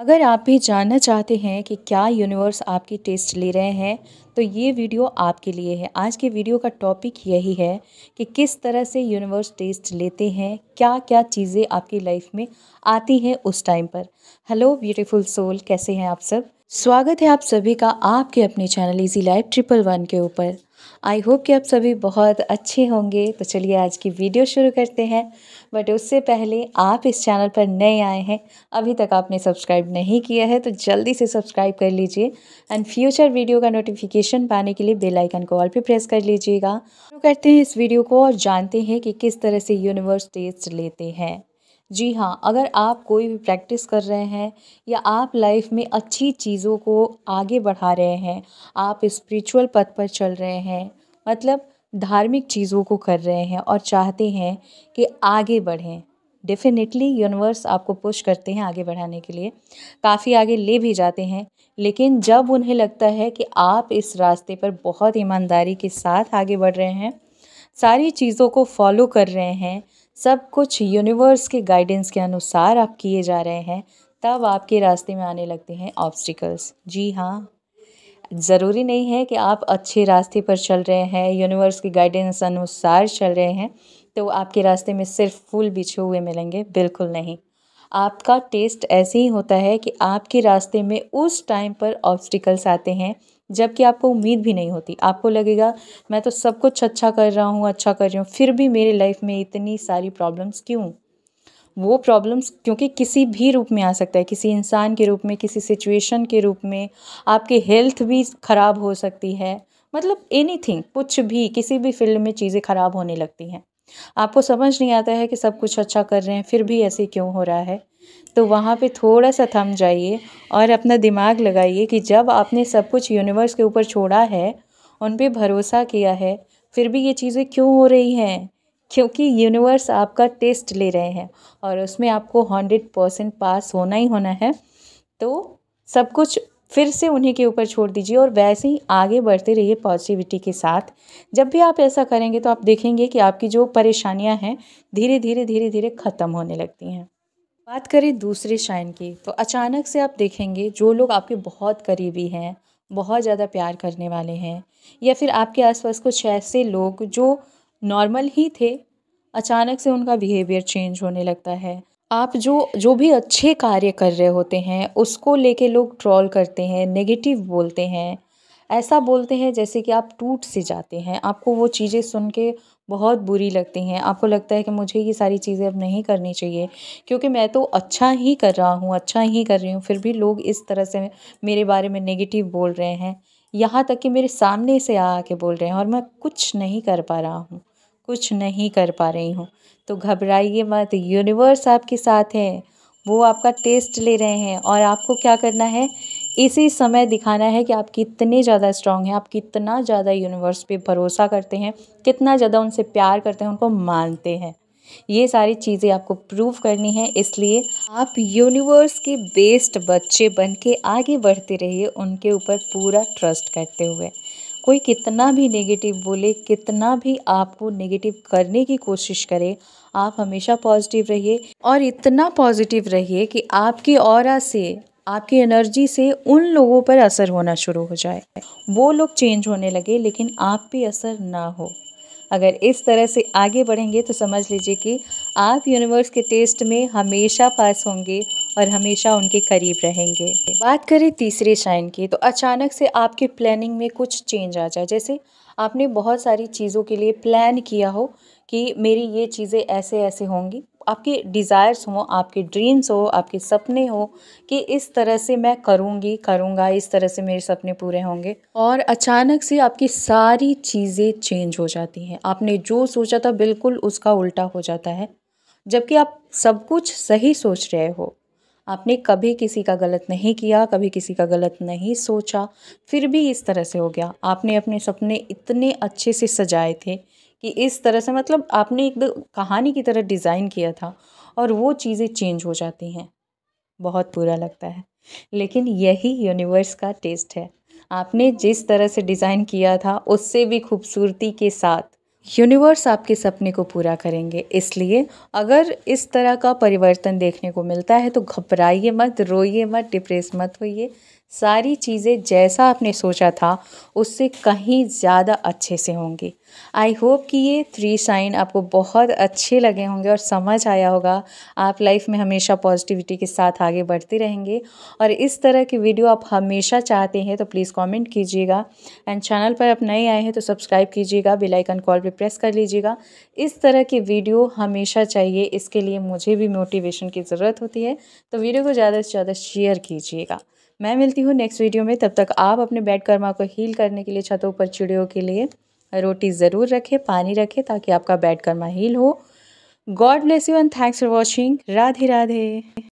अगर आप भी जानना चाहते हैं कि क्या यूनिवर्स आपकी टेस्ट ले रहे हैं तो ये वीडियो आपके लिए है आज के वीडियो का टॉपिक यही है कि किस तरह से यूनिवर्स टेस्ट लेते हैं क्या क्या चीज़ें आपकी लाइफ में आती हैं उस टाइम पर हेलो ब्यूटीफुल सोल कैसे हैं आप सब स्वागत है आप सभी का आपके अपने channel easy life triple one के ऊपर आई होप कि आप सभी बहुत अच्छे होंगे तो चलिए आज की वीडियो शुरू करते हैं बट उससे पहले आप इस चैनल पर नए आए हैं अभी तक आपने सब्सक्राइब नहीं किया है तो जल्दी से सब्सक्राइब कर लीजिए एंड फ्यूचर वीडियो का नोटिफिकेशन पाने के लिए बेल आइकन को ऑल पे प्रेस कर लीजिएगा शुरू करते हैं इस वीडियो को और जानते हैं कि किस तरह से यूनिवर्स टेस्ट लेते हैं जी हाँ अगर आप कोई भी प्रैक्टिस कर रहे हैं या आप लाइफ में अच्छी चीज़ों को आगे बढ़ा रहे हैं आप स्पिरिचुअल पथ पर चल रहे हैं मतलब धार्मिक चीज़ों को कर रहे हैं और चाहते हैं कि आगे बढ़ें डेफिनेटली यूनिवर्स आपको पुश करते हैं आगे बढ़ाने के लिए काफ़ी आगे ले भी जाते हैं लेकिन जब उन्हें लगता है कि आप इस रास्ते पर बहुत ईमानदारी के साथ आगे बढ़ रहे हैं सारी चीज़ों को फॉलो कर रहे हैं सब कुछ यूनिवर्स के गाइडेंस के अनुसार आप किए जा रहे हैं तब आपके रास्ते में आने लगते हैं ऑब्स्टिकल्स जी हाँ ज़रूरी नहीं है कि आप अच्छे रास्ते पर चल रहे हैं यूनिवर्स के गाइडेंस अनुसार चल रहे हैं तो आपके रास्ते में सिर्फ फूल बिछे हुए मिलेंगे बिल्कुल नहीं आपका टेस्ट ऐसे ही होता है कि आपके रास्ते में उस टाइम पर ऑब्स्टिकल्स आते हैं जबकि आपको उम्मीद भी नहीं होती आपको लगेगा मैं तो सब कुछ अच्छा कर रहा हूँ अच्छा कर रही हूँ फिर भी मेरी लाइफ में इतनी सारी प्रॉब्लम्स क्यों वो प्रॉब्लम्स क्योंकि किसी भी रूप में आ सकता है किसी इंसान के रूप में किसी सिचुएशन के रूप में आपकी हेल्थ भी ख़राब हो सकती है मतलब एनी कुछ भी किसी भी फील्ड में चीज़ें ख़राब होने लगती हैं आपको समझ नहीं आता है कि सब कुछ अच्छा कर रहे हैं फिर भी ऐसे क्यों हो रहा है तो वहाँ पे थोड़ा सा थम जाइए और अपना दिमाग लगाइए कि जब आपने सब कुछ यूनिवर्स के ऊपर छोड़ा है उन पर भरोसा किया है फिर भी ये चीज़ें क्यों हो रही हैं क्योंकि यूनिवर्स आपका टेस्ट ले रहे हैं और उसमें आपको हंड्रेड परसेंट पास होना ही होना है तो सब कुछ फिर से उन्हीं के ऊपर छोड़ दीजिए और वैसे ही आगे बढ़ते रहिए पॉजिटिविटी के साथ जब भी आप ऐसा करेंगे तो आप देखेंगे कि आपकी जो परेशानियां हैं धीरे धीरे धीरे धीरे ख़त्म होने लगती हैं बात करें दूसरे शाइन की तो अचानक से आप देखेंगे जो लोग आपके बहुत करीबी हैं बहुत ज़्यादा प्यार करने वाले हैं या फिर आपके आसपास कुछ ऐसे लोग जो नॉर्मल ही थे अचानक से उनका बिहेवियर चेंज होने लगता है आप जो जो भी अच्छे कार्य कर रहे होते हैं उसको लेके लोग ट्रॉल करते हैं नेगेटिव बोलते हैं ऐसा बोलते हैं जैसे कि आप टूट से जाते हैं आपको वो चीज़ें सुन के बहुत बुरी लगती हैं आपको लगता है कि मुझे ये सारी चीज़ें अब नहीं करनी चाहिए क्योंकि मैं तो अच्छा ही कर रहा हूँ अच्छा ही कर रही हूँ फिर भी लोग इस तरह से मेरे बारे में नेगेटिव बोल रहे हैं यहाँ तक कि मेरे सामने से आ के बोल रहे हैं और मैं कुछ नहीं कर पा रहा हूँ कुछ नहीं कर पा रही हूँ तो घबराइए मत यूनिवर्स आपके साथ है वो आपका टेस्ट ले रहे हैं और आपको क्या करना है इसी समय दिखाना है कि आप कितने ज़्यादा स्ट्रांग हैं आप कितना ज़्यादा यूनिवर्स पे भरोसा करते हैं कितना ज़्यादा उनसे प्यार करते हैं उनको मानते हैं ये सारी चीज़ें आपको प्रूव करनी है इसलिए आप यूनिवर्स के बेस्ट बच्चे बन के आगे बढ़ते रहिए उनके ऊपर पूरा ट्रस्ट करते हुए कोई कितना भी नेगेटिव बोले कितना भी आपको नेगेटिव करने की कोशिश करे आप हमेशा पॉजिटिव रहिए और इतना पॉजिटिव रहिए कि आपकी और से आपकी एनर्जी से उन लोगों पर असर होना शुरू हो जाए वो लोग चेंज होने लगे लेकिन आप पे असर ना हो अगर इस तरह से आगे बढ़ेंगे तो समझ लीजिए कि आप यूनिवर्स के टेस्ट में हमेशा पास होंगे और हमेशा उनके करीब रहेंगे बात करें तीसरे शाइन की तो अचानक से आपके प्लानिंग में कुछ चेंज आ जाए जैसे आपने बहुत सारी चीज़ों के लिए प्लान किया हो कि मेरी ये चीज़ें ऐसे ऐसे होंगी आपके डिज़ायर्स हों आपके ड्रीम्स हो आपके सपने हो कि इस तरह से मैं करूँगी करूँगा इस तरह से मेरे सपने पूरे होंगे और अचानक से आपकी सारी चीज़ें चेंज हो जाती हैं आपने जो सोचा था बिल्कुल उसका उल्टा हो जाता है जबकि आप सब कुछ सही सोच रहे हो आपने कभी किसी का गलत नहीं किया कभी किसी का गलत नहीं सोचा फिर भी इस तरह से हो गया आपने अपने सपने इतने अच्छे से सजाए थे कि इस तरह से मतलब आपने एक कहानी की तरह डिज़ाइन किया था और वो चीज़ें चेंज हो जाती हैं बहुत बुरा लगता है लेकिन यही यूनिवर्स का टेस्ट है आपने जिस तरह से डिज़ाइन किया था उससे भी खूबसूरती के साथ यूनिवर्स आपके सपने को पूरा करेंगे इसलिए अगर इस तरह का परिवर्तन देखने को मिलता है तो घबराइए मत रोइए मत डिप्रेस मत होइए सारी चीज़ें जैसा आपने सोचा था उससे कहीं ज़्यादा अच्छे से होंगी आई होप कि ये थ्री साइन आपको बहुत अच्छे लगे होंगे और समझ आया होगा आप लाइफ में हमेशा पॉजिटिविटी के साथ आगे बढ़ते रहेंगे और इस तरह की वीडियो आप हमेशा चाहते हैं तो प्लीज़ कमेंट कीजिएगा एंड चैनल पर आप नए आए हैं तो सब्सक्राइब कीजिएगा बेल आइकन कॉल पर प्रेस कर लीजिएगा इस तरह की वीडियो हमेशा चाहिए इसके लिए मुझे भी मोटिवेशन की ज़रूरत होती है तो वीडियो को ज़्यादा से ज़्यादा शेयर कीजिएगा मैं मिलती हूँ नेक्स्ट वीडियो में तब तक आप अपने बेड कर्मा को हील करने के लिए छतों पर चिड़ियों के लिए रोटी ज़रूर रखें पानी रखें ताकि आपका बेड कर्मा हील हो God bless you and thanks for watching Radhe Radhe